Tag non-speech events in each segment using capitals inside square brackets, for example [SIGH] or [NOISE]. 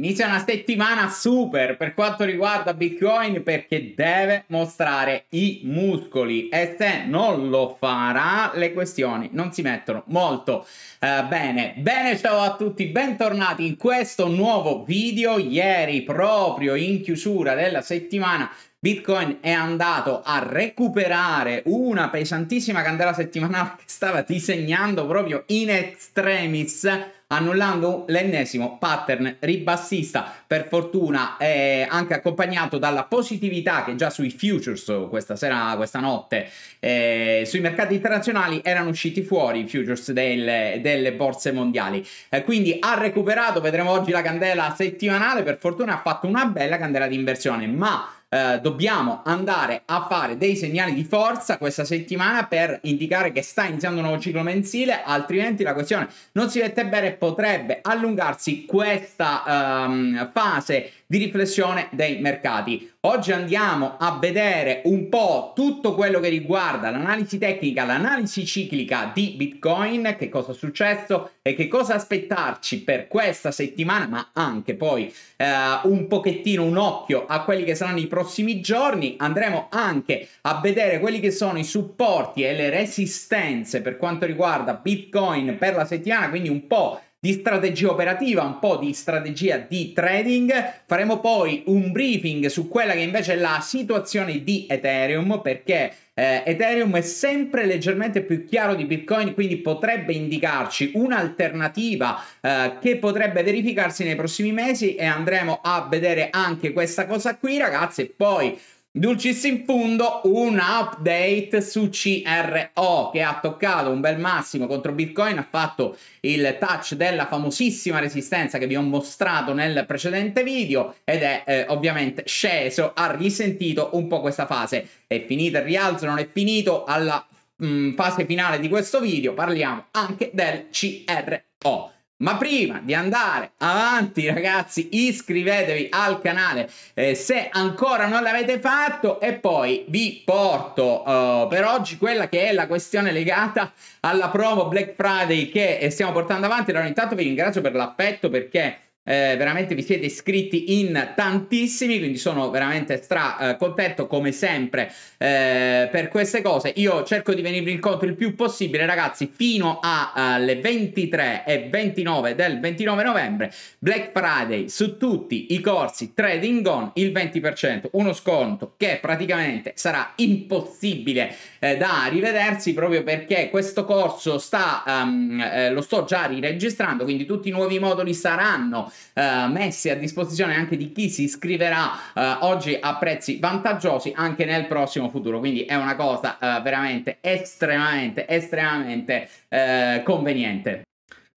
Inizia una settimana super per quanto riguarda Bitcoin perché deve mostrare i muscoli e se non lo farà le questioni non si mettono molto eh, bene. Bene, ciao a tutti, bentornati in questo nuovo video. Ieri proprio in chiusura della settimana Bitcoin è andato a recuperare una pesantissima candela settimanale [LAUGHS] che stava disegnando proprio in extremis annullando l'ennesimo pattern ribassista per fortuna è anche accompagnato dalla positività che già sui futures oh, questa sera, questa notte, eh, sui mercati internazionali erano usciti fuori i futures del, delle borse mondiali. Eh, quindi ha recuperato, vedremo oggi la candela settimanale, per fortuna ha fatto una bella candela di inversione, ma... Uh, dobbiamo andare a fare dei segnali di forza questa settimana per indicare che sta iniziando un nuovo ciclo mensile, altrimenti la questione non si mette bene potrebbe allungarsi questa um, fase di riflessione dei mercati. Oggi andiamo a vedere un po' tutto quello che riguarda l'analisi tecnica, l'analisi ciclica di Bitcoin, che cosa è successo e che cosa aspettarci per questa settimana, ma anche poi eh, un pochettino un occhio a quelli che saranno i prossimi giorni. Andremo anche a vedere quelli che sono i supporti e le resistenze per quanto riguarda Bitcoin per la settimana, quindi un po' di strategia operativa, un po' di strategia di trading. Faremo poi un briefing su quella che invece è la situazione di Ethereum perché eh, Ethereum è sempre leggermente più chiaro di Bitcoin, quindi potrebbe indicarci un'alternativa eh, che potrebbe verificarsi nei prossimi mesi e andremo a vedere anche questa cosa qui, ragazzi. E poi Dulcis in fundo, un update su CRO che ha toccato un bel massimo contro Bitcoin, ha fatto il touch della famosissima resistenza che vi ho mostrato nel precedente video ed è eh, ovviamente sceso, ha risentito un po' questa fase. È finito il rialzo, non è finito, alla mh, mm, fase finale di questo video parliamo anche del CRO. Ma prima di andare avanti ragazzi iscrivetevi al canale eh, se ancora non l'avete fatto e poi vi porto uh, per oggi quella che è la questione legata alla promo Black Friday che eh, stiamo portando avanti. Allora intanto vi ringrazio per l'affetto perché eh, veramente vi siete iscritti in tantissimi, quindi sono veramente stra eh, contento come sempre eh, per queste cose. Io cerco di venirvi incontro il più possibile, ragazzi, fino alle eh, 23 e 29 del 29 novembre, Black Friday su tutti i corsi Trading On, il 20%, uno sconto che praticamente sarà impossibile eh, da rivedersi proprio perché questo corso sta, um, lo sto già riregistrando, quindi tutti i nuovi moduli saranno eh, messi a disposizione anche di chi si iscriverà eh, oggi a prezzi vantaggiosi anche nel prossimo futuro. Quindi è una cosa eh, veramente estremamente, estremamente eh, conveniente.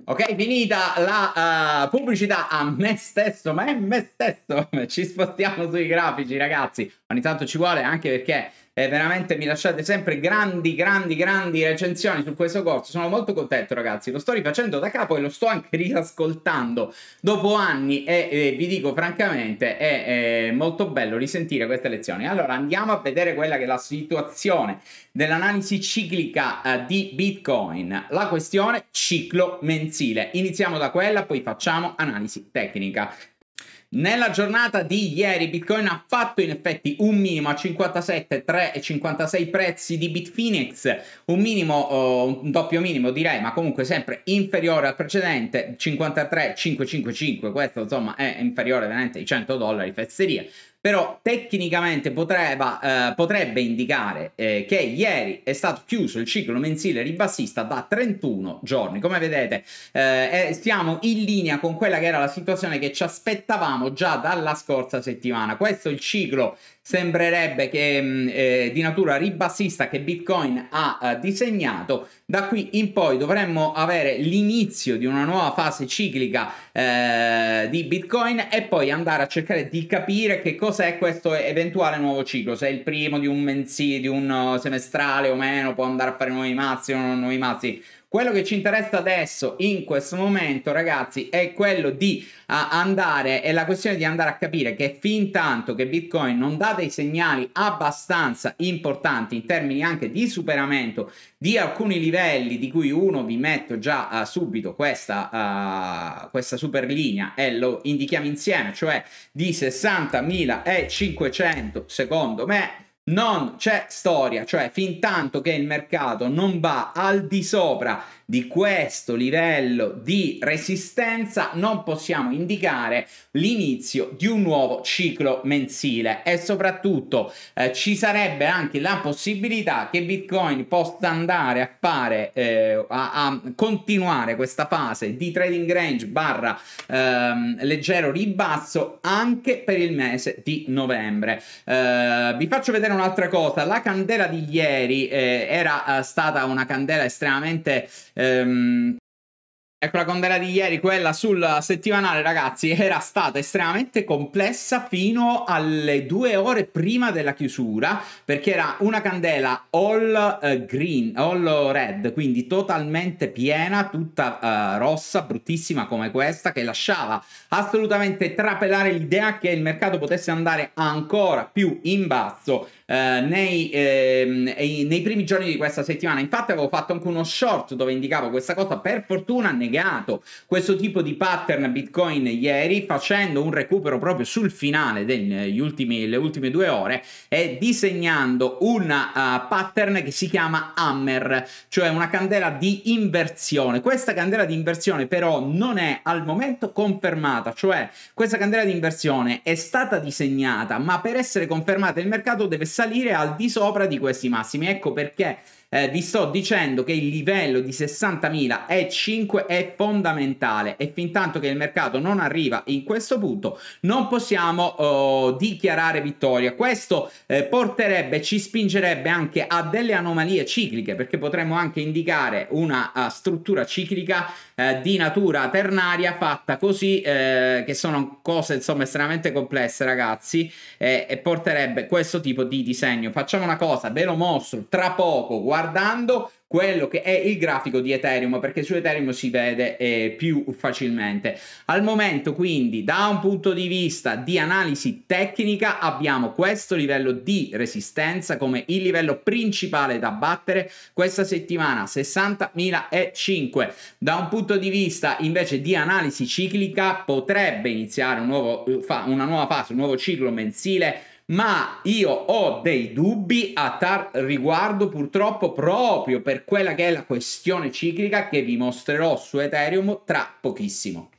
Ok, finita la uh, pubblicità a me stesso, ma è me stesso. [LAUGHS] Ci spostiamo sui grafici, ragazzi. Ogni tanto ci vuole anche perché e veramente mi lasciate sempre grandi, grandi, grandi recensioni su questo corso. Sono molto contento, ragazzi. Lo sto rifacendo da capo e lo sto anche [LAUGHS] riascoltando dopo anni. E, e vi dico francamente, è, è, molto bello risentire queste lezioni. Allora andiamo a vedere quella che è la situazione dell'analisi ciclica eh, di Bitcoin. La questione ciclo mensile. Iniziamo da quella, poi facciamo analisi tecnica. Nella giornata di ieri Bitcoin ha fatto in effetti un minimo a 57,3 e 56 prezzi di Bitfinex, un minimo, un doppio minimo direi, ma comunque sempre inferiore al precedente, 53,555, questo insomma è inferiore veramente ai 100 dollari fesserie, però tecnicamente potrebbe, eh, potrebbe indicare eh, che ieri è stato chiuso il ciclo mensile ribassista da 31 giorni. Come vedete eh, stiamo in linea con quella che era la situazione che ci aspettavamo già dalla scorsa settimana. Questo è il ciclo sembrerebbe che mm, eh, di natura ribassista che Bitcoin ha eh, disegnato. Da qui in poi dovremmo avere l'inizio di una nuova fase ciclica eh, di Bitcoin e poi andare a cercare di capire che cos'è questo eventuale nuovo ciclo, se è il primo di un mensile, di un oh, semestrale o meno, può andare a fare nuovi mazzi o non nuovi mazzi quello che ci interessa adesso, in questo momento, ragazzi, è quello di eh, andare, è la questione di andare a capire che fin tanto che Bitcoin non dà dei segnali abbastanza importanti in termini anche di superamento di alcuni livelli, di cui uno vi metto già uh, subito questa, uh, questa super linea e lo indichiamo insieme, cioè di 60.500 secondo me non c'è storia, cioè fin tanto che il mercato non va al di sopra di questo livello di resistenza non possiamo indicare l'inizio di un nuovo ciclo mensile e soprattutto eh, ci sarebbe anche la possibilità che Bitcoin possa andare a fare eh, a, a, continuare questa fase di trading range barra ehm, leggero ribasso anche per il mese di novembre. Eh, vi faccio vedere dire un'altra cosa, la candela di ieri eh, era eh, stata una candela estremamente... Ehm, Ecco, la candela di ieri, quella sul settimanale, ragazzi, [LAUGHS] era stata estremamente complessa fino alle due ore prima della chiusura, perché era una candela all uh, green, all red, quindi totalmente piena, tutta uh, rossa, bruttissima come questa, che lasciava assolutamente trapelare l'idea che il mercato potesse andare ancora più in basso eh, nei, eh, nei, primi giorni di questa settimana. Infatti avevo fatto anche uno short dove indicavo questa cosa, per fortuna ha negato questo tipo di pattern Bitcoin ieri facendo un recupero proprio sul finale delle eh, ultime due ore e disegnando un uh, pattern che si chiama Hammer, cioè una candela di inversione. Questa candela di inversione però non è al momento confermata, cioè questa candela di inversione è stata disegnata ma per essere confermata il mercato deve essere salire al di sopra di questi massimi. Ecco perché eh, vi sto dicendo che il livello di 60.000 e 5 è fondamentale e fin tanto che il mercato non arriva in questo punto non possiamo oh, dichiarare vittoria. Questo eh, porterebbe, ci spingerebbe anche a delle anomalie cicliche perché potremmo anche indicare una uh, struttura ciclica eh, di natura ternaria fatta così eh, che sono cose insomma estremamente complesse ragazzi eh, e porterebbe questo tipo di disegno. Facciamo una cosa, ve lo mostro tra poco, guardate guardando quello che è il grafico di Ethereum perché su Ethereum si vede eh, più facilmente. Al momento quindi da un punto di vista di analisi tecnica abbiamo questo livello di resistenza come il livello principale da battere questa settimana 60.005. Da un punto di vista invece di analisi ciclica potrebbe iniziare un nuovo, eh, una nuova fase, un nuovo ciclo mensile ma io ho dei dubbi a tal riguardo purtroppo proprio per quella che è la questione ciclica che vi mostrerò su Ethereum tra pochissimo.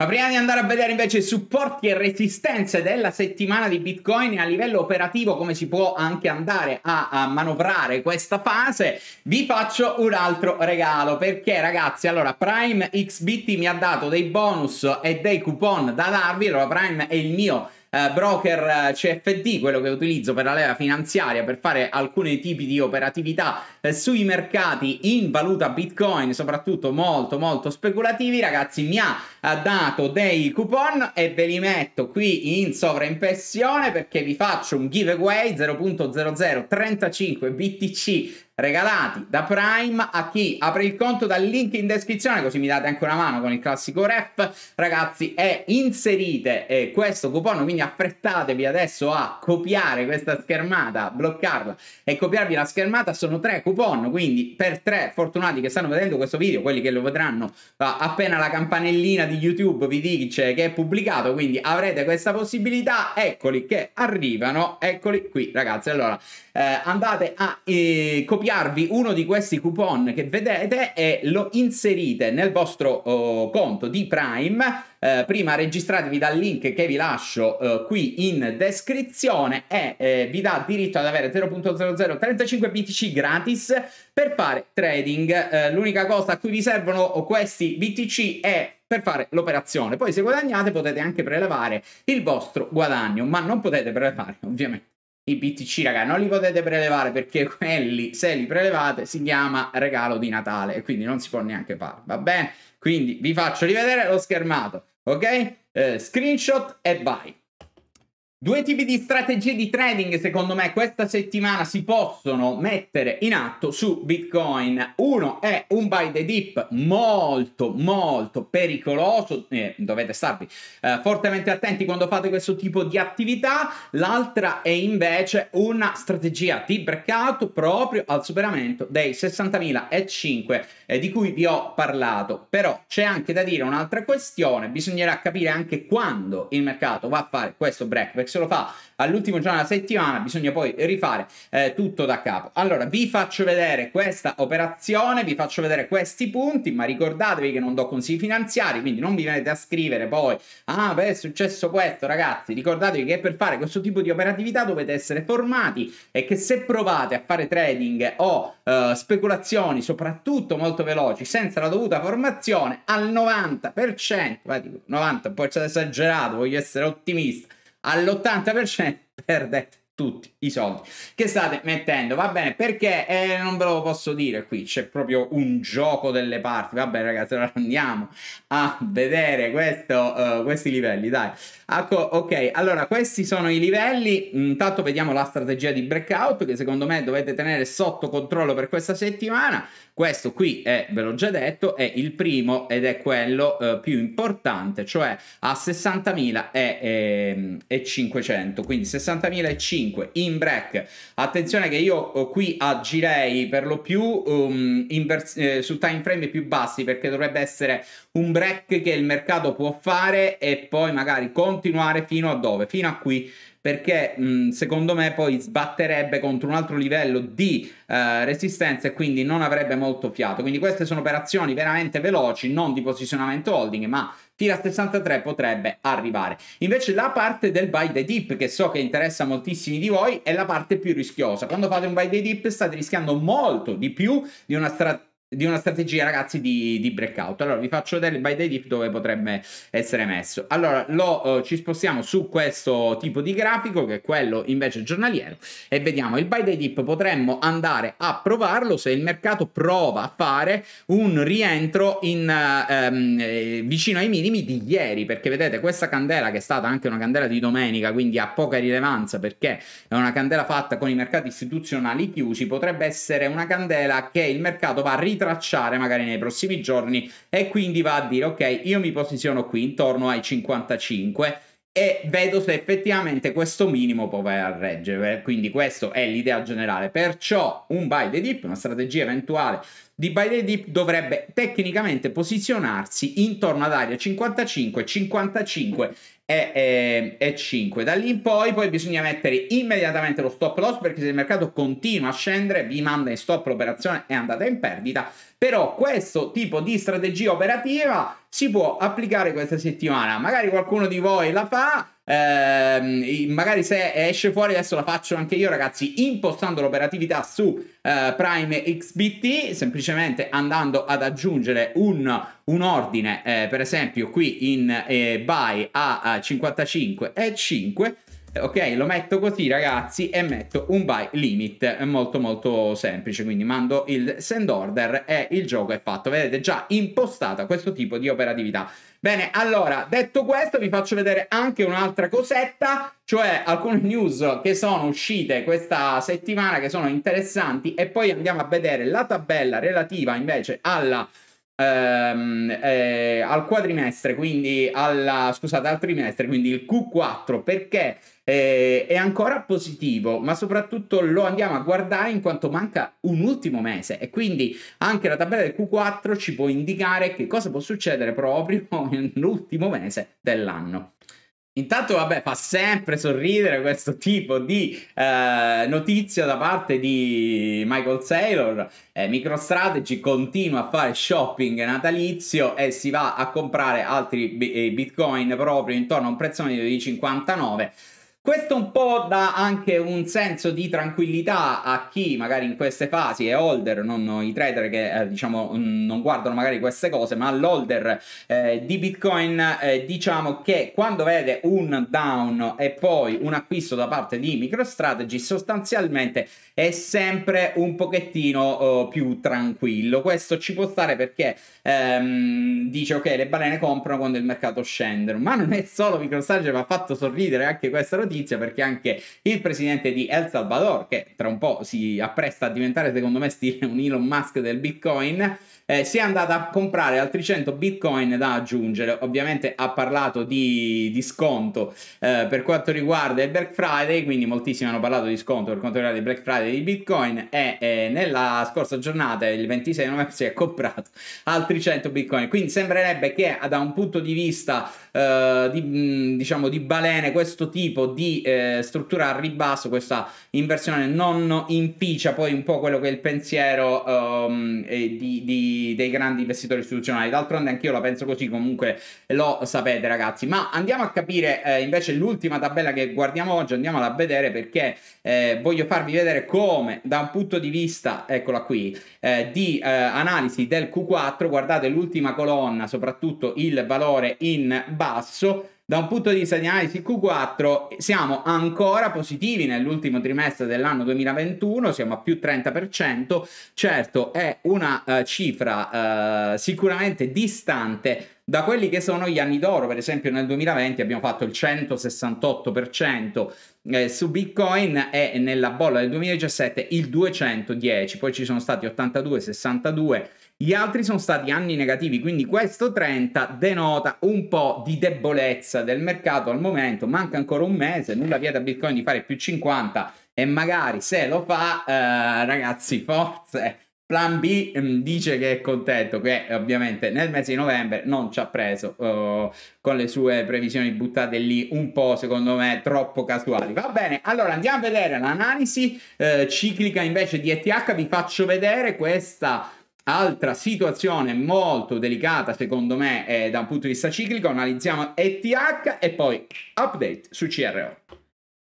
Ma prima di andare a vedere invece i supporti e resistenze della settimana di Bitcoin a livello operativo come si può anche andare a, a, manovrare questa fase, vi faccio un altro regalo perché ragazzi, allora Prime XBT mi ha dato dei bonus e dei coupon da darvi, allora Prime è il mio eh, broker eh, CFD, quello che utilizzo per la leva finanziaria per fare alcuni tipi di operatività eh, sui mercati in valuta Bitcoin, soprattutto molto molto speculativi, ragazzi, mi ha eh, dato dei coupon e ve li metto qui in sovraimpressione perché vi faccio un giveaway 0.0035 BTC regalati da Prime a chi apre il conto dal link in descrizione, così mi date anche una mano con il classico ref. Ragazzi, e inserite eh, questo coupon, quindi affrettatevi adesso a copiare questa schermata, bloccarla e copiarvi la schermata. Sono tre coupon, quindi per tre fortunati che stanno vedendo questo video, quelli che lo vedranno ah, appena la campanellina di YouTube vi dice che è pubblicato, quindi avrete questa possibilità. Eccoli che arrivano, eccoli qui ragazzi. Allora, eh, andate a eh, copiare sfogliarvi uno di questi coupon che vedete e lo inserite nel vostro oh, conto di Prime. Eh, prima registratevi dal link che vi lascio eh, qui in descrizione e eh, vi dà diritto ad avere 0.0035 35 BTC gratis per fare trading. Eh, l'unica cosa a cui vi servono questi BTC è per fare l'operazione. Poi se guadagnate potete anche prelevare il vostro guadagno, ma non potete prelevare ovviamente i BTC, raga, non li potete prelevare perché [LAUGHS] quelli, se li prelevate, si chiama regalo di Natale e quindi non si può neanche fare, va bene? Quindi vi faccio rivedere lo schermato, ok? Eh, screenshot e vai. Due tipi di strategie di trading, secondo me, questa settimana si possono mettere in atto su Bitcoin. Uno è un buy the dip molto, molto pericoloso. Eh, dovete starvi eh, fortemente attenti quando fate questo tipo di attività. L'altra è invece una strategia di breakout proprio al superamento dei 60.005 eh, di cui vi ho parlato. Però c'è anche da dire un'altra questione. Bisognerà capire anche quando il mercato va a fare questo break se lo fa all'ultimo giorno della settimana, bisogna poi rifare eh, tutto da capo. Allora, vi faccio vedere questa operazione, vi faccio vedere questi punti, ma ricordatevi che non do consigli finanziari, quindi non vi venite a scrivere poi, ah beh è successo questo ragazzi, ricordatevi che per fare questo tipo di operatività dovete essere formati e che se provate a fare trading o eh, speculazioni, soprattutto molto veloci, senza la dovuta formazione, al 90%, 90% poi c'è esagerato, voglio essere ottimista, all'80% perde tutti i soldi che state mettendo, va bene? Perché eh, non ve lo posso dire qui, c'è proprio un gioco delle parti, va bene ragazzi, allora andiamo a vedere questo, uh, questi livelli, dai. Ecco, ok, allora questi sono i livelli, intanto vediamo la strategia di breakout che secondo me dovete tenere sotto controllo per questa settimana, questo qui è, ve l'ho già detto, è il primo ed è quello eh, più importante, cioè a 60.000 e, ehm, e, e 500, quindi 60.000 e 500 5 in break. Attenzione che io eh, qui agirei per lo più um, eh, su time frame più bassi perché dovrebbe essere un break che il mercato può fare e poi magari continuare fino a dove? Fino a qui perché mh, secondo me poi sbatterebbe contro un altro livello di eh, resistenza e quindi non avrebbe molto fiato. Quindi queste sono operazioni veramente veloci, non di posizionamento holding, ma fino a 63 potrebbe arrivare. Invece la parte del buy the dip, che so che interessa moltissimi di voi, è la parte più rischiosa. Quando fate un buy the dip state rischiando molto di più di una strategia di una strategia, ragazzi, di, di, breakout. Allora, vi faccio vedere il buy day dip dove potrebbe essere messo. Allora, lo, eh, ci spostiamo su questo tipo di grafico, che è quello invece giornaliero, e vediamo il buy day dip. Potremmo andare a provarlo se il mercato prova a fare un rientro in, ehm, eh, vicino ai minimi di ieri, perché vedete questa candela, che è stata anche una candela di domenica, quindi ha poca rilevanza, perché è una candela fatta con i mercati istituzionali chiusi, potrebbe essere una candela che il mercato va a tracciare magari nei prossimi giorni e quindi va a dire ok io mi posiziono qui intorno ai 55 e vedo se effettivamente questo minimo può vai a reggere. Quindi questa è l'idea generale. Perciò un buy the dip, una strategia eventuale di buy the dip dovrebbe tecnicamente posizionarsi intorno ad area 55, 55 e, e, e 5. Da lì in poi, poi bisogna mettere immediatamente lo stop loss perché se il mercato continua a scendere vi manda in stop l'operazione e andate in perdita. Però questo tipo di strategia operativa si può applicare questa settimana. Magari qualcuno di voi la fa. Eh, magari se esce fuori adesso la faccio anche io ragazzi impostando l'operatività su eh, Prime XBT semplicemente andando ad aggiungere un, un ordine eh, per esempio qui in eh, buy a 55 e 5 ok lo metto così ragazzi e metto un buy limit è molto molto semplice quindi mando il send order e il gioco è fatto vedete già impostata questo tipo di operatività Bene, allora, detto questo, vi faccio vedere anche un'altra cosetta, cioè alcune news che sono uscite questa settimana che sono interessanti e poi andiamo a vedere la tabella relativa invece alla, ehm, eh, al quadrimestre, quindi alla, scusate, al trimestre, quindi il Q4, perché eh, è ancora positivo, ma soprattutto lo andiamo a guardare in quanto manca un ultimo mese e quindi anche la tabella del Q4 ci può indicare che cosa può succedere proprio [LAUGHS] nell'ultimo mese dell'anno. Intanto, vabbè, fa sempre sorridere questo tipo di eh, notizia da parte di Michael Saylor. Eh, MicroStrategy continua a fare shopping natalizio e si va a comprare altri eh, bitcoin proprio intorno a un prezzo medio di 59. Questo un po' dà anche un senso di tranquillità a chi magari in queste fasi è holder, non i trader che eh, diciamo mm, non guardano magari queste cose, ma l'holder eh, di Bitcoin eh, diciamo che quando vede un down e poi un acquisto da parte di MicroStrategy sostanzialmente è sempre un pochettino oh, più tranquillo. Questo ci può stare perché ehm, dice ok le balene comprano quando il mercato scende, ma non è solo MicroStrategy che mi ha fatto sorridere anche questa notizia notizia perché anche il presidente di El Salvador, che tra un po' si appresta a diventare secondo me stile un Elon Musk del Bitcoin, eh, si è andato a comprare altri 100 bitcoin da aggiungere. Ovviamente ha parlato di, di sconto eh, per quanto riguarda il Black Friday, quindi moltissimi hanno parlato di sconto per quanto riguarda il Black Friday di bitcoin e eh, nella scorsa giornata, il 26 novembre, [LAUGHS] si è comprato altri 100 bitcoin. Quindi sembrerebbe che eh, da un punto di vista eh, di, diciamo di balene questo tipo di eh, struttura a ribasso, questa inversione non inficia poi un po' quello che è il pensiero um, di, di, dei grandi investitori istituzionali. D'altronde anch'io la penso così, comunque lo sapete ragazzi. Ma andiamo a capire eh, invece l'ultima tabella che guardiamo oggi, andiamola a vedere perché eh, voglio farvi vedere come da un punto di vista, eccola qui, eh, di eh, analisi del Q4, guardate l'ultima colonna, soprattutto il valore in basso, da un punto di vista di analisi Q4 siamo ancora positivi nell'ultimo trimestre dell'anno 2021, siamo a più 30%, certo è una uh, cifra uh, sicuramente distante da quelli che sono gli anni d'oro, per esempio nel 2020 abbiamo fatto il 168% eh, su Bitcoin e nella bolla del 2017 il 210, poi ci sono stati 82, 62 gli altri sono stati anni negativi, quindi questo 30 denota un po' di debolezza del mercato al momento. Manca ancora un mese, nulla vieta Bitcoin di fare più 50 e magari se lo fa, eh, ragazzi, forse. Plan B mm, dice che è contento che ovviamente nel mese di novembre non ci ha preso uh, con le sue previsioni buttate lì un po' secondo me troppo casuali. Va bene, allora andiamo a vedere l'analisi eh, ciclica invece di ETH, vi faccio vedere questa Altra situazione molto delicata secondo me eh, da un punto di vista ciclico, analizziamo ETH e poi update su CRO.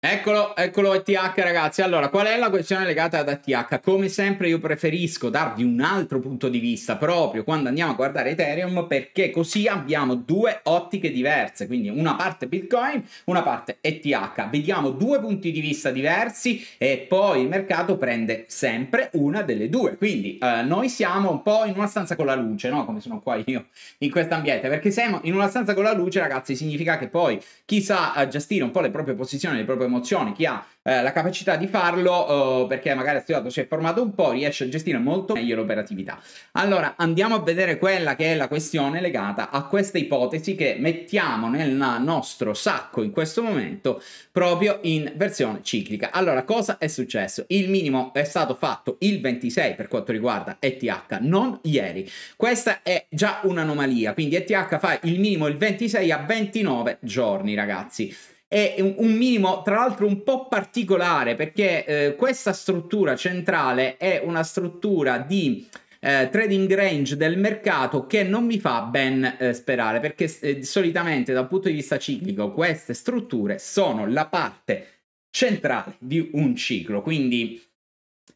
Eccolo, eccolo ETH ragazzi. Allora, qual è la questione legata ad ETH? Come sempre io preferisco darvi un altro punto di vista proprio quando andiamo a guardare Ethereum perché così abbiamo due ottiche diverse, quindi una parte Bitcoin, una parte ETH. Vediamo due punti di vista diversi e poi il mercato prende sempre una delle due. Quindi eh, noi siamo un po' in una stanza con la luce, no? Come sono qua io in questo ambiente, perché siamo in una stanza con la luce ragazzi significa che poi chi sa eh, gestire un po' le proprie posizioni, le proprie emozioni, chi ha eh, la capacità di farlo eh, perché magari ha studiato, si è formato un po', riesce a gestire molto meglio l'operatività. Allora andiamo a vedere quella che è la questione legata a questa ipotesi che mettiamo nel nostro sacco in questo momento proprio in versione ciclica. Allora cosa è successo? Il minimo è stato fatto il 26 per quanto riguarda ETH, non ieri. Questa è già un'anomalia, quindi ETH fa il minimo il 26 a 29 giorni ragazzi è un minimo, tra l'altro, un po' particolare perché eh, questa struttura centrale è una struttura di eh, trading range del mercato che non mi fa ben eh, sperare perché eh, solitamente dal punto di vista ciclico queste strutture sono la parte centrale di un ciclo, quindi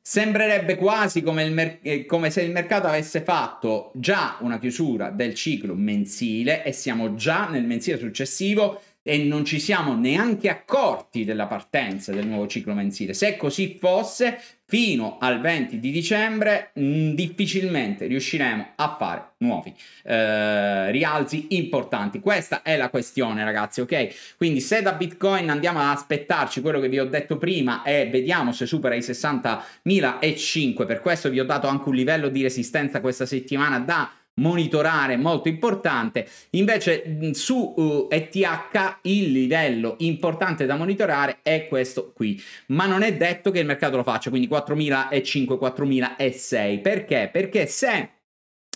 Sembrerebbe quasi come, mer- eh, come, se il mercato avesse fatto già una chiusura del ciclo mensile e siamo già nel mensile successivo e non ci siamo neanche accorti della partenza del nuovo ciclo mensile. Se così fosse, fino al 20 di dicembre mh, mm, difficilmente riusciremo a fare nuovi eh, rialzi importanti. Questa è la questione, ragazzi, ok? Quindi se da Bitcoin andiamo ad aspettarci quello che vi ho detto prima e vediamo se supera i 60.005, per questo vi ho dato anche un livello di resistenza questa settimana da monitorare molto importante invece su uh, eh, ETH il livello importante da monitorare è questo qui ma non è detto che il mercato lo faccia quindi 4005 4006 perché perché se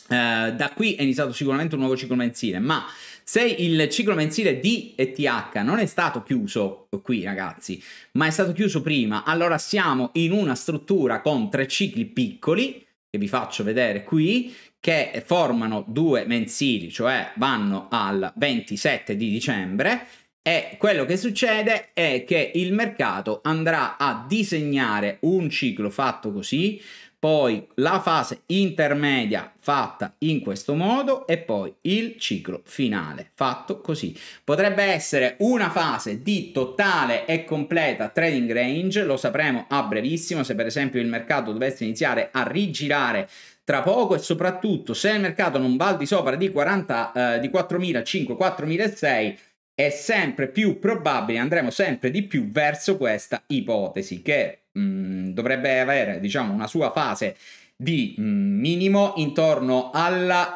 Uh, da qui è iniziato sicuramente un nuovo ciclo mensile, ma se il ciclo mensile di ETH non è stato chiuso qui, ragazzi, ma è stato chiuso prima, allora siamo in una struttura con tre cicli piccoli che vi faccio vedere qui, che formano due mensili, cioè vanno al 27 di dicembre e quello che succede è che il mercato andrà a disegnare un ciclo fatto così, poi la fase intermedia fatta in questo modo e poi il ciclo finale fatto così. Potrebbe essere una fase di totale e completa trading range, lo sapremo a brevissimo, se per esempio il mercato dovesse iniziare a rigirare tra poco e soprattutto se il mercato non va al di sopra di, 40, eh, di 4.005, 4.006 è sempre più probabile, andremo sempre di più verso questa ipotesi che mh, mm, dovrebbe avere diciamo una sua fase di mm, minimo intorno alla,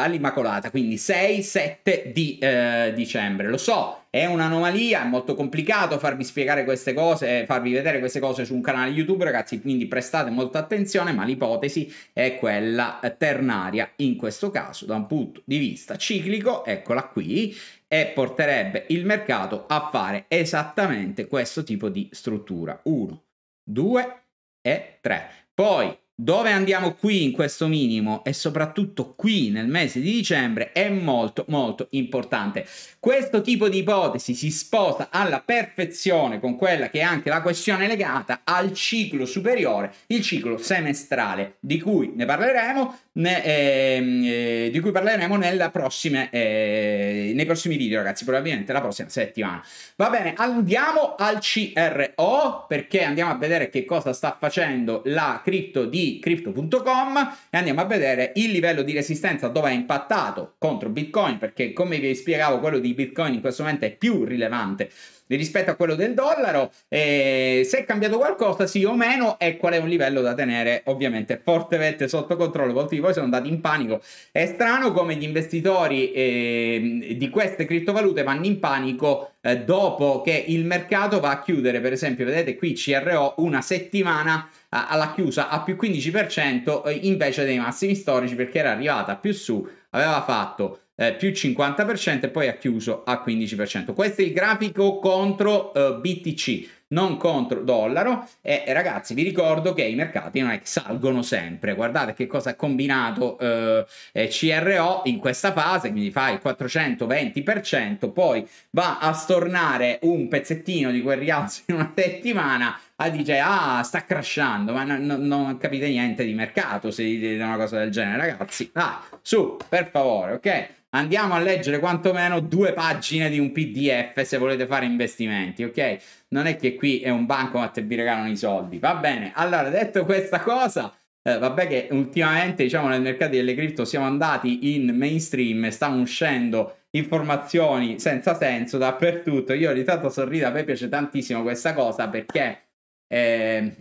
uh, all'Immacolata, quindi 6-7 di uh, dicembre. Lo so è un'anomalia, è molto complicato farvi spiegare queste cose, eh, farvi vedere queste cose su un canale YouTube, ragazzi, quindi prestate molta attenzione, ma l'ipotesi è quella ternaria in questo caso, da un punto di vista ciclico, eccola qui, e porterebbe il mercato a fare esattamente questo tipo di struttura. 1, 2 e 3. Poi dove andiamo qui in questo minimo e soprattutto qui nel mese di dicembre è molto molto importante. Questo tipo di ipotesi si sposta alla perfezione con quella che è anche la questione legata al ciclo superiore, il ciclo semestrale di cui ne parleremo, ne, eh, eh, di cui parleremo prossime, eh, nei prossimi video ragazzi, probabilmente la prossima settimana. Va bene, andiamo al CRO perché andiamo a vedere che cosa sta facendo la cripto di crypto.com e andiamo a vedere il livello di resistenza dove è impattato contro Bitcoin perché come vi spiegavo quello di Bitcoin in questo momento è più rilevante rispetto a quello del dollaro, eh, se è cambiato qualcosa sì o meno e qual è un livello da tenere ovviamente fortemente sotto controllo. Molti di voi sono andati in panico, è strano come gli investitori eh, di queste criptovalute vanno in panico eh, dopo che il mercato va a chiudere, per esempio vedete qui CRO una settimana alla chiusa a più 15% eh, invece dei massimi storici perché era arrivata più su, aveva fatto eh, più 50% e poi ha chiuso a 15%. Questo è il grafico contro eh, BTC, non contro dollaro e eh, ragazzi vi ricordo che i mercati non è che salgono sempre, guardate che cosa ha combinato eh, eh CRO in questa fase, quindi fa il 420%, poi va a stornare un pezzettino di quel rialzo in una settimana a dice, ah sta crashando ma no, no, non capite niente di mercato se dite una cosa del genere ragazzi ah su per favore ok andiamo a leggere quantomeno due pagine di un PDF se volete fare investimenti, ok? Non è che qui è un banco bancomat te vi regalano i soldi. Va bene, allora detto questa cosa, eh, vabbè che ultimamente diciamo nel mercato delle cripto siamo andati in mainstream, stanno uscendo informazioni senza senso dappertutto. Io ogni tanto sorrido, a me piace tantissimo questa cosa perché... Eh,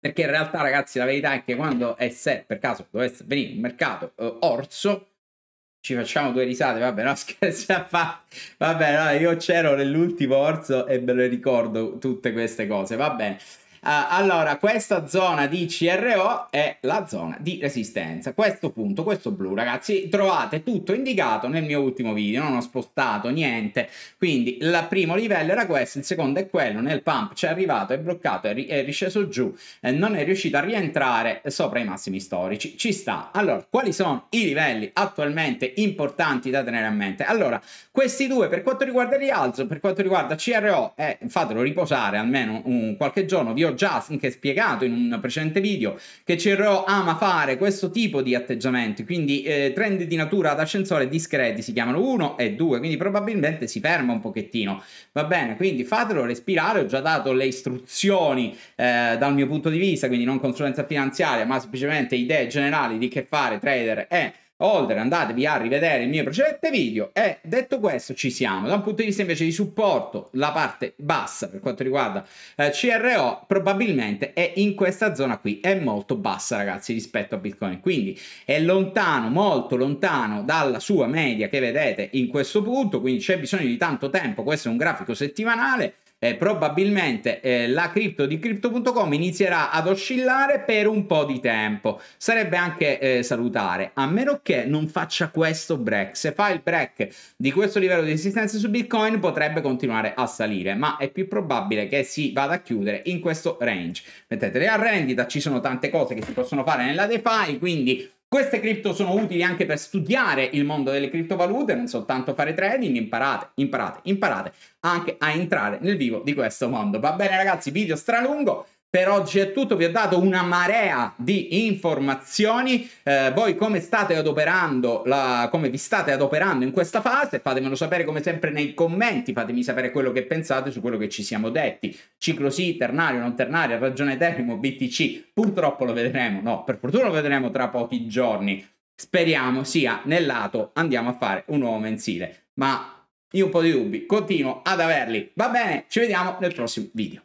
perché in realtà, ragazzi, la verità è che quando e se per caso dovesse venire un mercato eh, orso, ci facciamo due risate, vabbè, no, [LAUGHS] scherzi a fare. Vabbè, no, io c'ero nell'ultimo orso e me lo ricordo tutte queste cose, va bene. Ah, allora, questa zona di CRO è la zona di resistenza. Questo punto, questo blu, ragazzi, trovate tutto indicato nel mio ultimo video, non ho spostato niente. Quindi il primo livello era questo, il secondo è quello, nel pump c'è arrivato, è bloccato, è, ri è risceso giù, eh, non è riuscito a rientrare sopra i massimi storici. Ci sta. Allora, quali sono i livelli attualmente importanti da tenere a mente? Allora, questi due per quanto riguarda il rialzo, per quanto riguarda CRO, eh, fatelo riposare almeno un, qualche giorno, vi ho ho già anche spiegato in un precedente video che CRO ama fare questo tipo di atteggiamenti, quindi eh, trend di natura ad ascensore discreti si chiamano 1 e 2, quindi probabilmente si ferma un pochettino. Va bene, quindi fatelo respirare, ho già dato le istruzioni eh, dal mio punto di vista, quindi non consulenza finanziaria, ma semplicemente idee generali di che fare trader e oltre andatevi a rivedere il mio precedente video e detto questo ci siamo da un punto di vista invece di supporto la parte bassa per quanto riguarda eh, CRO probabilmente è in questa zona qui è molto bassa ragazzi rispetto a Bitcoin quindi è lontano molto lontano dalla sua media che vedete in questo punto quindi c'è bisogno di tanto tempo questo è un grafico settimanale eh, probabilmente eh, la cripto di crypto.com inizierà ad oscillare per un po' di tempo. Sarebbe anche eh, salutare, a meno che non faccia questo break. Se fa il break di questo livello di resistenza su Bitcoin potrebbe continuare a salire, ma è più probabile che si vada a chiudere in questo range. Mettetele a rendita, ci sono tante cose che si possono fare nella DeFi, quindi queste cripto sono utili anche per studiare il mondo delle criptovalute, non soltanto fare trading, imparate, imparate, imparate anche a entrare nel vivo di questo mondo. Va bene ragazzi, video stralungo. Per oggi è tutto, vi ho dato una marea di informazioni, eh, voi come state adoperando, la, come vi state adoperando in questa fase, fatemelo sapere come sempre nei commenti, fatemi sapere quello che pensate su quello che ci siamo detti, ciclo sì, ternario, non ternario, ragione termimo, BTC, purtroppo lo vedremo, no, per fortuna lo vedremo tra pochi giorni, speriamo sia nel lato andiamo a fare un nuovo mensile, ma io un po' di dubbi continuo ad averli, va bene, ci vediamo nel prossimo video.